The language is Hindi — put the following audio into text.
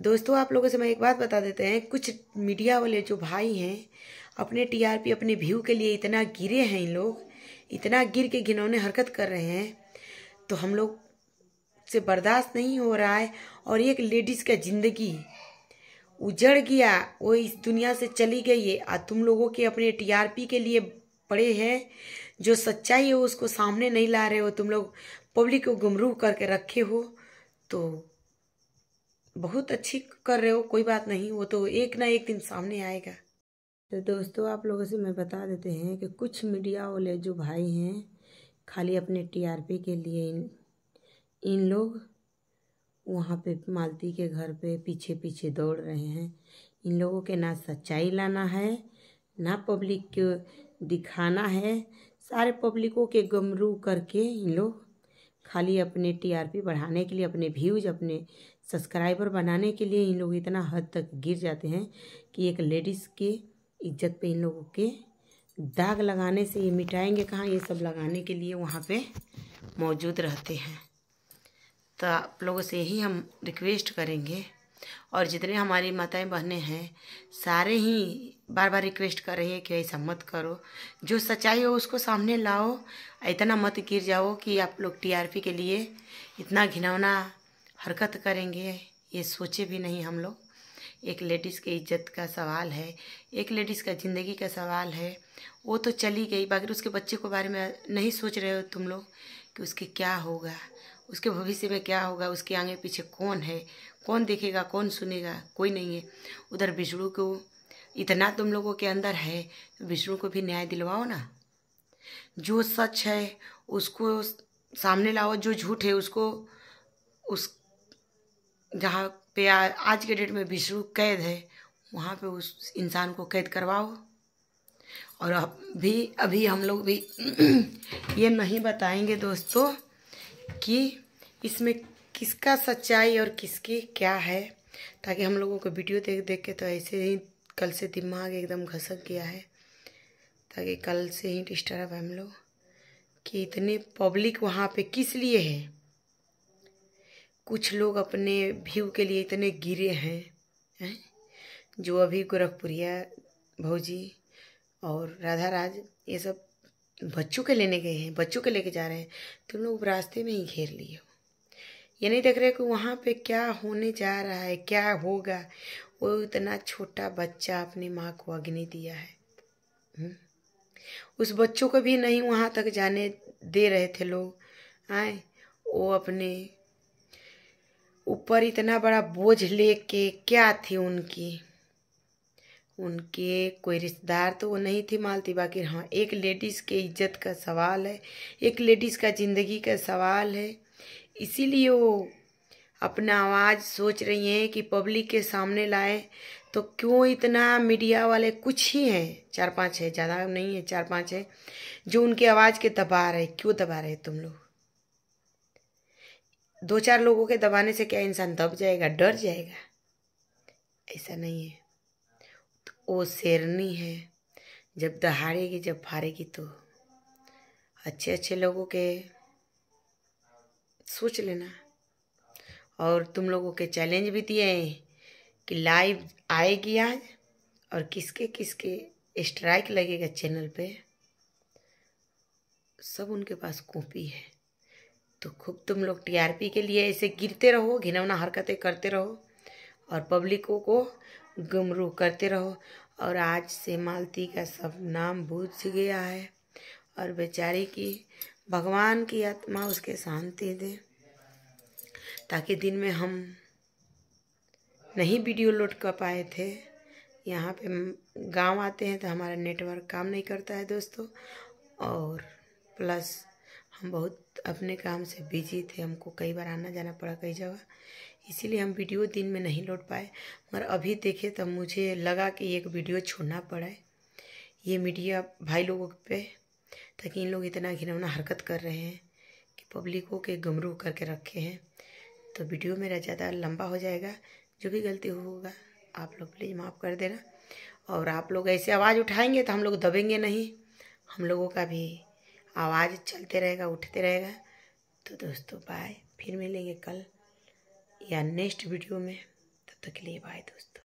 दोस्तों आप लोगों से मैं एक बात बता देते हैं कुछ मीडिया वाले जो भाई हैं अपने टीआरपी अपने व्यू के लिए इतना गिरे हैं इन लोग इतना गिर के घिनौने हरकत कर रहे हैं तो हम लोग से बर्दाश्त नहीं हो रहा है और एक लेडीज़ का जिंदगी उजड़ गया वो इस दुनिया से चली गई है और तुम लोगों के अपने टीआरपी के लिए पड़े हैं जो सच्चाई है उसको सामने नहीं ला रहे हो तुम लोग पब्लिक को गुमरूह करके रखे हो तो बहुत अच्छी कर रहे हो कोई बात नहीं वो तो एक ना एक दिन सामने आएगा तो दोस्तों आप लोगों से मैं बता देते हैं कि कुछ मीडिया वाले जो भाई हैं खाली अपने टीआरपी के लिए इन इन लोग वहाँ पे मालती के घर पे पीछे पीछे दौड़ रहे हैं इन लोगों के ना सच्चाई लाना है ना पब्लिक को दिखाना है सारे पब्लिकों के गमरू करके इन लोग खाली अपने टीआरपी बढ़ाने के लिए अपने व्यूज अपने सब्सक्राइबर बनाने के लिए इन लोग इतना हद तक गिर जाते हैं कि एक लेडीज़ के इज्जत पे इन लोगों के दाग लगाने से ये मिटाएंगे कहाँ ये सब लगाने के लिए वहाँ पे मौजूद रहते हैं तो आप लोगों से यही हम रिक्वेस्ट करेंगे और जितने हमारी माताएं बहनें हैं सारे ही बार बार रिक्वेस्ट कर रही है कि ऐसा मत करो जो सच्चाई हो उसको सामने लाओ इतना मत गिर जाओ कि आप लोग टीआरपी के लिए इतना घिनौना हरकत करेंगे ये सोचे भी नहीं हम लोग एक लेडीज़ की इज्जत का सवाल है एक लेडीज़ का ज़िंदगी का सवाल है वो तो चली गई बाकी उसके बच्चे को बारे में नहीं सोच रहे हो तुम लोग कि उसके क्या होगा उसके भविष्य में क्या होगा उसके आगे पीछे कौन है कौन देखेगा कौन सुनेगा कोई नहीं है उधर विष्णु को इतना तुम लोगों के अंदर है विष्णु को भी न्याय दिलवाओ ना जो सच है उसको सामने लाओ जो झूठ है उसको उस जहाँ पे आ, आज के डेट में विष्णु कैद है वहाँ पे उस इंसान को कैद करवाओ और अब भी अभी हम लोग भी ये नहीं बताएंगे दोस्तों कि इसमें किसका सच्चाई और किसकी क्या है ताकि हम लोगों को वीडियो देख देख के तो ऐसे ही कल से दिमाग एकदम घसक गया है ताकि कल से ही डिस्टर्ब है हम लोग कि इतने पब्लिक वहाँ पे किस लिए है कुछ लोग अपने व्यू के लिए इतने गिरे हैं है? जो अभी गोरखपुरिया भाजी और राधा राज ये सब बच्चों के लेने गए हैं बच्चों के लेके जा रहे हैं तुम तो लोग रास्ते में ही घेर लिए ये नहीं देख रहे कि वहाँ पे क्या होने जा रहा है क्या होगा वो इतना छोटा बच्चा अपनी माँ को अग्नि दिया है हम्म। उस बच्चों को भी नहीं वहाँ तक जाने दे रहे थे लोग आए वो अपने ऊपर इतना बड़ा बोझ लेके क्या थी उनकी उनके कोई रिश्तेदार तो वो नहीं थे मालती बाकी हाँ एक लेडीज़ के इज्जत का सवाल है एक लेडीज़ का ज़िंदगी का सवाल है इसीलिए वो अपना आवाज़ सोच रही हैं कि पब्लिक के सामने लाए तो क्यों इतना मीडिया वाले कुछ ही हैं चार पांच है ज़्यादा नहीं है चार पांच है जो उनके आवाज़ के दबा रहे क्यों दबा रहे तुम लोग दो चार लोगों के दबाने से क्या इंसान दब जाएगा डर जाएगा ऐसा नहीं है वो शेरनी है जब दहाड़ेगी जब फाड़ेगी तो अच्छे अच्छे लोगों के सोच लेना और तुम लोगों के चैलेंज भी दिए हैं कि लाइव आएगी आज और किसके किसके स्ट्राइक लगेगा चैनल पे सब उनके पास कॉपी है तो खूब तुम लोग टीआरपी के लिए ऐसे गिरते रहो घिनौना हरकतें करते रहो और पब्लिकों को गुमरू करते रहो और आज से मालती का सब नाम बूझ गया है और बेचारे की भगवान की आत्मा उसके शांति दे ताकि दिन में हम नहीं वीडियो लोड कर पाए थे यहाँ पे गांव आते हैं तो हमारा नेटवर्क काम नहीं करता है दोस्तों और प्लस हम बहुत अपने काम से बिजी थे हमको कई बार आना जाना पड़ा कई जगह इसीलिए हम वीडियो दिन में नहीं लौट पाए मगर अभी देखे तो मुझे लगा कि एक वीडियो छोड़ना पड़ा ये मीडिया भाई लोगों पे ताकि इन लोग इतना घिनौना हरकत कर रहे हैं कि पब्लिकों के गमरूह करके रखे हैं तो वीडियो मेरा ज़्यादा लंबा हो जाएगा जो भी गलती होगा आप लोग प्लीज़ माफ़ कर देना और आप लोग ऐसे आवाज़ उठाएंगे तो हम लोग दबेंगे नहीं हम लोगों का भी आवाज़ चलते रहेगा उठते रहेगा तो दोस्तों बाय फिर मिलेंगे कल या नेक्स्ट वीडियो में तब तक के लिए बाय दोस्तों